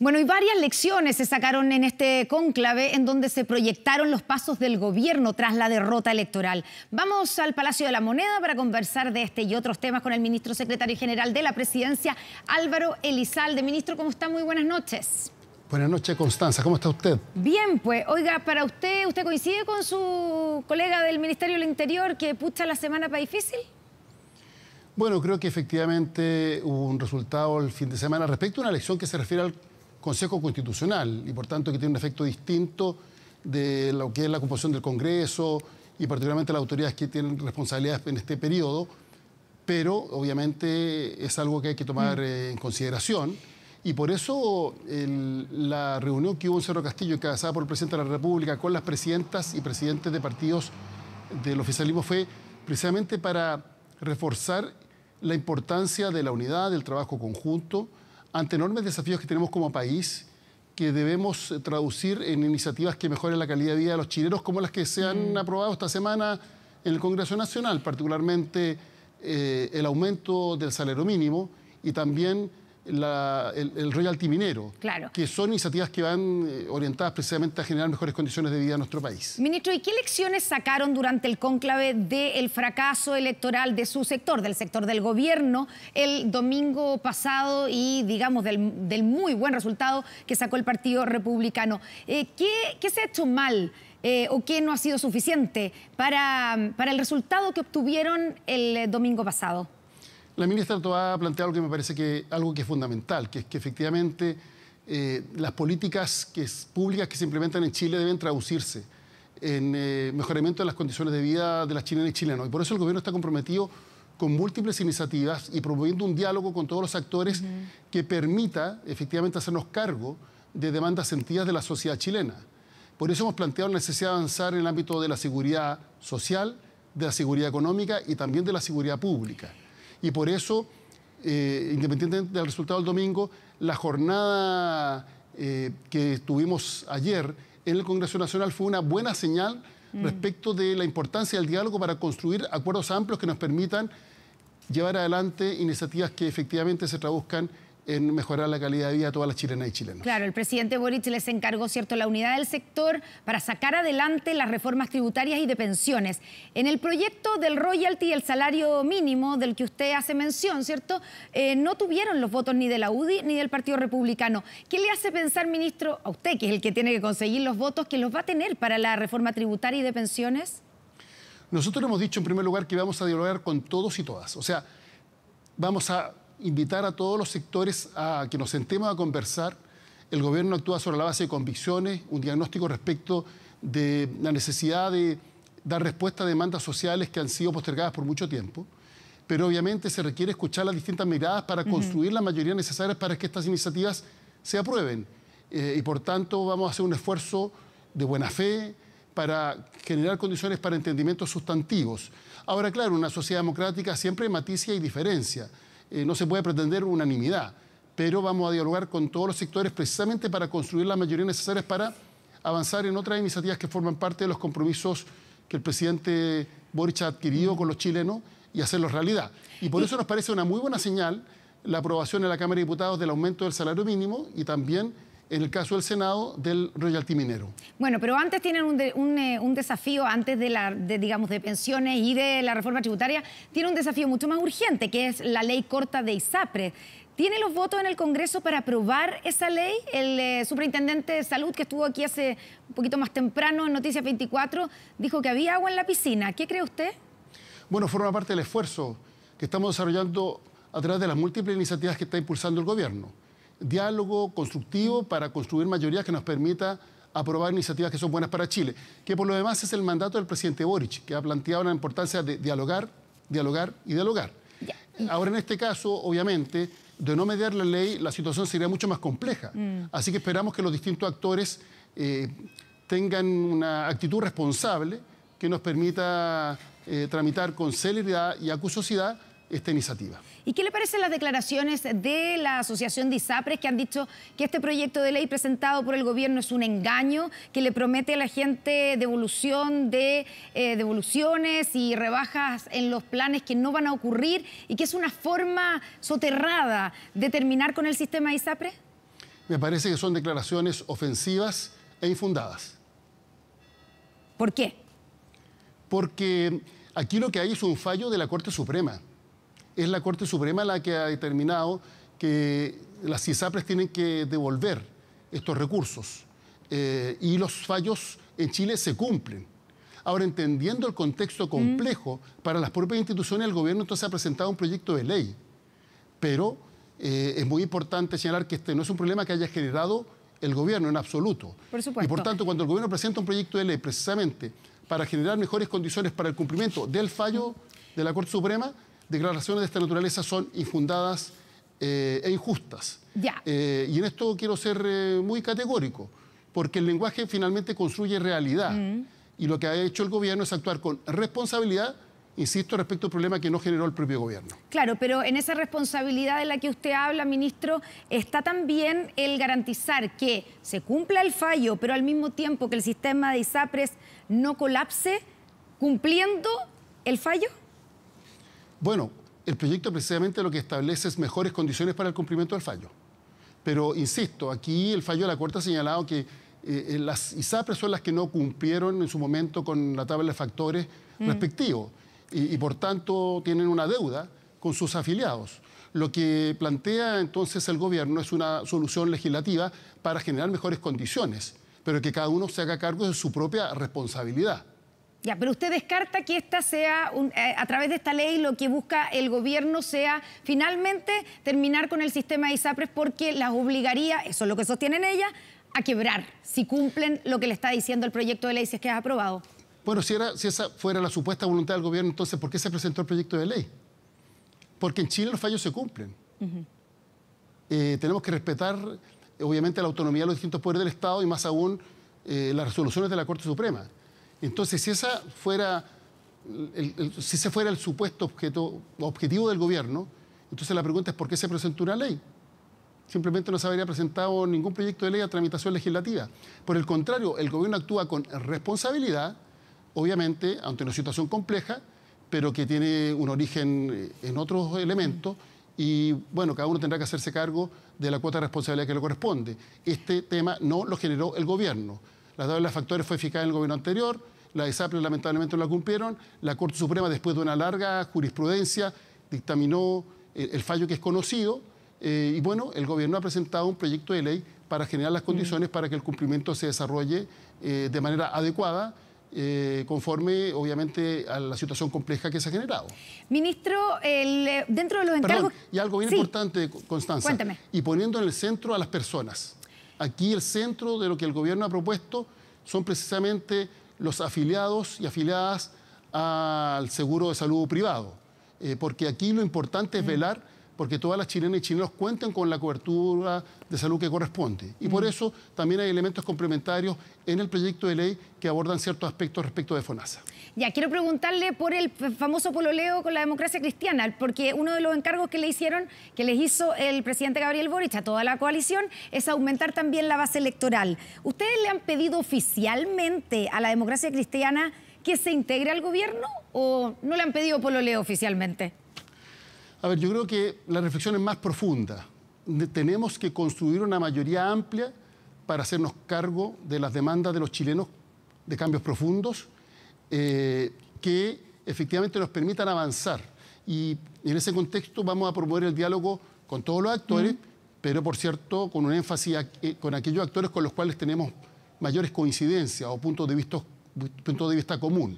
Bueno, y varias lecciones se sacaron en este cónclave en donde se proyectaron los pasos del gobierno tras la derrota electoral. Vamos al Palacio de la Moneda para conversar de este y otros temas con el ministro secretario general de la presidencia, Álvaro Elizalde. Ministro, ¿cómo está? Muy buenas noches. Buenas noches, Constanza. ¿Cómo está usted? Bien, pues. Oiga, para usted, ¿usted coincide con su colega del Ministerio del Interior que pucha la semana para difícil? Bueno, creo que efectivamente hubo un resultado el fin de semana respecto a una lección que se refiere al Consejo Constitucional y por tanto que tiene un efecto distinto de lo que es la composición del Congreso y particularmente las autoridades que tienen responsabilidades en este periodo, pero obviamente es algo que hay que tomar mm. eh, en consideración. Y por eso la reunión que hubo en Cerro Castillo, encabezada por el presidente de la República, con las presidentas y presidentes de partidos del oficialismo, fue precisamente para reforzar la importancia de la unidad, del trabajo conjunto, ante enormes desafíos que tenemos como país que debemos eh, traducir en iniciativas que mejoren la calidad de vida de los chilenos, como las que se han mm. aprobado esta semana en el Congreso Nacional, particularmente eh, el aumento del salario mínimo y también el, royalty minero, que son iniciativas que van eh, orientadas precisamente a generar mejores condiciones de vida en nuestro país. Ministro, ¿y qué lecciones sacaron durante el cónclave del fracaso electoral de su sector, del sector del gobierno, el domingo pasado y, digamos, del, muy buen resultado que sacó el Partido Republicano? Eh, ¿qué, se ha hecho mal? Eh, o qué no ha sido suficiente para, para el resultado que obtuvieron el domingo pasado? La ministra ha planteado algo que me parece que algo que es fundamental, que es que efectivamente eh, las políticas públicas que se implementan en Chile deben traducirse en eh, mejoramiento de las condiciones de vida de las chilenas y chilenos. Y por eso el gobierno está comprometido con múltiples iniciativas y promoviendo un diálogo con todos los actores que permita efectivamente hacernos cargo de demandas sentidas de la sociedad chilena. Por eso hemos planteado la necesidad de avanzar en el ámbito de la seguridad social, de la seguridad económica y también de la seguridad pública. Y por eso, eh, independientemente del resultado del domingo, la jornada eh, que tuvimos ayer en el Congreso Nacional fue una buena señal mm. respecto de la importancia del diálogo para construir acuerdos amplios que nos permitan llevar adelante iniciativas que efectivamente se traduzcan en mejorar la calidad de vida de todas las chilenas y chilenos. Claro, el presidente Boric les encargó, ¿cierto?, la unidad del sector para sacar adelante las reformas tributarias y de pensiones. En el proyecto del royalty y el salario mínimo del que usted hace mención, ¿cierto?, eh, no tuvieron los votos ni de la UDI ni del Partido Republicano. ¿Qué le hace pensar, ministro, a usted, que es el que tiene que conseguir los votos, que los va a tener para la reforma tributaria y de pensiones? Nosotros hemos dicho, en primer lugar, que vamos a dialogar con todos y todas. O sea, vamos a invitar a todos los sectores a que nos sentemos a conversar. El gobierno actúa sobre la base de convicciones, un diagnóstico respecto de la necesidad de dar respuesta a demandas sociales que han sido postergadas por mucho tiempo, pero obviamente se requiere escuchar las distintas miradas para construir la mayoría necesaria para que estas iniciativas se aprueben. Eh, y por tanto vamos a hacer un esfuerzo de buena fe para generar condiciones para entendimientos sustantivos. Ahora, claro, una sociedad democrática siempre maticia y diferencia. Eh, no se puede pretender unanimidad, pero vamos a dialogar con todos los sectores precisamente para construir la mayoría necesarias para avanzar en otras iniciativas que forman parte de los compromisos que el presidente Boric ha adquirido con los chilenos y hacerlos realidad. Y por eso nos parece una muy buena señal la aprobación en la Cámara de Diputados del aumento del salario mínimo y también en el caso del Senado, del royalty minero. Bueno, pero antes tienen un, eh, desafío, antes de, la, digamos, de pensiones y de la reforma tributaria, tiene un desafío mucho más urgente, que es la ley corta de ISAPRE. ¿Tiene los votos en el Congreso para aprobar esa ley? El eh, superintendente de salud que estuvo aquí hace un poquito más temprano en Noticias 24 dijo que había agua en la piscina. ¿Qué cree usted? Bueno, forma parte del esfuerzo que estamos desarrollando a través de las múltiples iniciativas que está impulsando el gobierno diálogo constructivo para construir mayorías que nos permita aprobar iniciativas que son buenas para Chile, que por lo demás es el mandato del presidente Boric, que ha planteado la importancia de dialogar, dialogar y dialogar. Ahora, en este caso, obviamente, de no mediar la ley, la situación sería mucho más compleja. Mm. Así que esperamos que los distintos actores eh, tengan una actitud responsable que nos permita eh, tramitar con celeridad y acuciosidad esta iniciativa. ¿Y qué le parecen las declaraciones de la Asociación de ISAPRES que han dicho que este proyecto de ley presentado por el gobierno es un engaño, que le promete a la gente devolución de eh, devoluciones y rebajas en los planes que no van a ocurrir y que es una forma soterrada de terminar con el sistema de ISAPRES? Me parece que son declaraciones ofensivas e infundadas. ¿Por qué? Porque aquí lo que hay es un fallo de la Corte Suprema es la Corte Suprema la que ha determinado que las CISAPRES tienen que devolver estos recursos eh, y los fallos en Chile se cumplen. Ahora, entendiendo el contexto mm. complejo, para las propias instituciones el gobierno entonces ha presentado un proyecto de ley, pero eh, es muy importante señalar que este no es un problema que haya generado el gobierno en absoluto. Y por tanto, cuando el gobierno presenta un proyecto de ley precisamente para generar mejores condiciones para el cumplimiento del fallo de la Corte Suprema, declaraciones de esta naturaleza son infundadas eh, e injustas. Ya. Eh, y en esto quiero ser eh, muy categórico, porque el lenguaje finalmente construye realidad. Mm. Y lo que ha hecho el gobierno es actuar con responsabilidad, insisto, respecto al problema que no generó el propio gobierno. Claro, pero en esa responsabilidad de la que usted habla, ministro, está también el garantizar que se cumpla el fallo, pero al mismo tiempo que el sistema de ISAPRES no colapse cumpliendo el fallo. Bueno, el proyecto precisamente lo que establece es mejores condiciones para el cumplimiento del fallo. Pero, insisto, aquí el fallo de la Corte ha señalado que eh, eh, las ISAPRES son las que no cumplieron en su momento con la tabla de factores mm. respectivos y, y por tanto tienen una deuda con sus afiliados. Lo que plantea entonces el gobierno es una solución legislativa para generar mejores condiciones, pero que cada uno se haga cargo de su propia responsabilidad. Ya, pero usted descarta que esta sea, eh, a través de esta ley, lo que busca el gobierno sea finalmente terminar con el sistema de ISAPRES porque las obligaría, eso es lo que sostienen ellas, a quebrar si cumplen lo que le está diciendo el proyecto de ley si es que ha aprobado. Bueno, si, esa fuera la supuesta voluntad del gobierno, entonces, ¿por qué se presentó el proyecto de ley? Porque en Chile los fallos se cumplen. Eh, tenemos que respetar, obviamente, la autonomía de los distintos poderes del Estado y más aún eh, las resoluciones de la Corte Suprema. Entonces, si esa si ese fuera el supuesto objeto, objetivo del gobierno, entonces la pregunta es por qué se presentó una ley. Simplemente no se habría presentado ningún proyecto de ley a tramitación legislativa. Por el contrario, el gobierno actúa con responsabilidad, obviamente, ante una situación compleja, pero que tiene un origen en otros elementos y bueno, cada uno tendrá que hacerse cargo de la cuota de responsabilidad que le corresponde. Este tema no lo generó el gobierno las tabla de factores fue eficaz en el gobierno anterior, la de ESAPRES lamentablemente no la cumplieron, la Corte Suprema después de una larga jurisprudencia dictaminó el, fallo que es conocido eh, y bueno, el gobierno ha presentado un proyecto de ley para generar las mm. condiciones para que el cumplimiento se desarrolle eh, de manera adecuada. Eh, conforme, obviamente, a la situación compleja que se ha generado. Ministro, dentro de los encargos... y algo bien importante, Constanza. Cuéntame. Y poniendo en el centro a las personas. Aquí el centro de lo que el gobierno ha propuesto son precisamente los afiliados y afiliadas al seguro de salud privado, eh, porque aquí lo importante es mm. velar porque todas las chilenas y chilenos cuentan con la cobertura de salud que corresponde. Y por eso también hay elementos complementarios en el proyecto de ley que abordan ciertos aspectos respecto de FONASA. Ya, quiero preguntarle por el famoso pololeo con la democracia cristiana, porque uno de los encargos que le hicieron, que les hizo el presidente Gabriel Boric a toda la coalición, es aumentar también la base electoral. ¿Ustedes le han pedido oficialmente a la democracia cristiana que se integre al gobierno o no le han pedido pololeo oficialmente? A ver, yo creo que la reflexión es más profunda. Tenemos que construir una mayoría amplia para hacernos cargo de las demandas de los chilenos de cambios profundos eh, que efectivamente nos permitan avanzar. Y en ese contexto vamos a promover el diálogo con todos los actores, pero por cierto con un énfasis eh, con aquellos actores con los cuales tenemos mayores coincidencias o puntos de, vista común.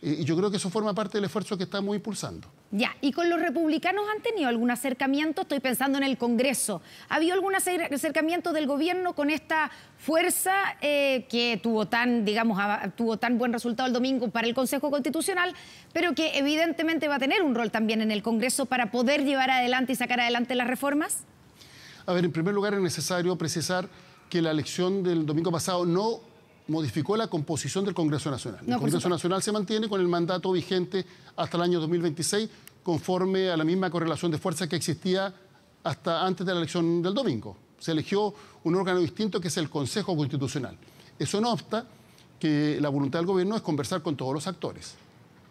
Eh, y yo creo que eso forma parte del esfuerzo que estamos impulsando. Ya, ¿y con los republicanos han tenido algún acercamiento? Estoy pensando en el Congreso. ¿Ha habido algún acercamiento del gobierno con esta fuerza eh, que tuvo tan, digamos, tuvo tan buen resultado el domingo para el Consejo Constitucional, pero que evidentemente va a tener un rol también en el Congreso para poder llevar adelante y sacar adelante las reformas? A ver, en primer lugar es necesario precisar que la elección del domingo pasado no modificó la composición del Congreso Nacional. el Congreso Nacional se mantiene con el mandato vigente hasta el año 2026, conforme a la misma correlación de fuerzas que existía hasta antes de la elección del domingo. Se eligió un órgano distinto que es el Consejo Constitucional. Eso no obsta que la voluntad del gobierno es conversar con todos los actores.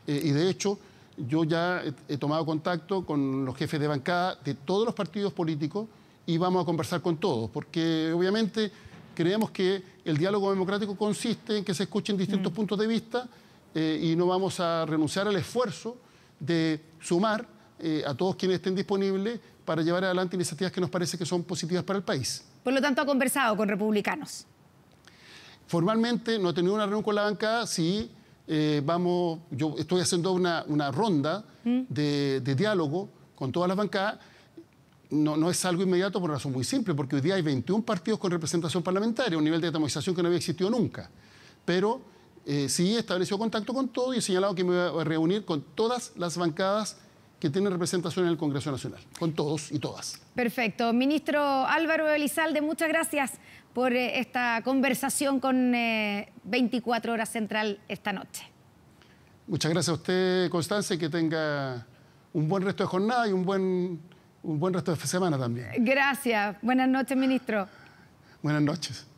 Eh, y de hecho, yo ya he tomado contacto con los jefes de bancada de todos los partidos políticos y vamos a conversar con todos, porque obviamente creemos que el diálogo democrático consiste en que se escuchen distintos mm. puntos de vista eh, y no vamos a renunciar al esfuerzo de sumar eh, a todos quienes estén disponibles para llevar adelante iniciativas que nos parece que son positivas para el país. Por lo tanto, ha conversado con republicanos. Formalmente no he tenido una reunión con la bancada, sí. Eh, vamos, yo estoy haciendo una, ronda mm. de, de diálogo con todas las bancadas no, es algo inmediato por razón muy simple, porque hoy día hay 21 partidos con representación parlamentaria, un nivel de atomización que no había existido nunca. Pero eh, sí he establecido contacto con todo y he señalado que me voy a reunir con todas las bancadas que tienen representación en el Congreso Nacional, con todos y todas. Perfecto. Ministro Álvaro Elizalde, muchas gracias por eh, esta conversación con 24 eh, Horas Central esta noche. Muchas gracias a usted, Constance, que tenga un buen resto de jornada y un buen un buen resto de semana también. Gracias. Buenas noches, ministro. Buenas noches.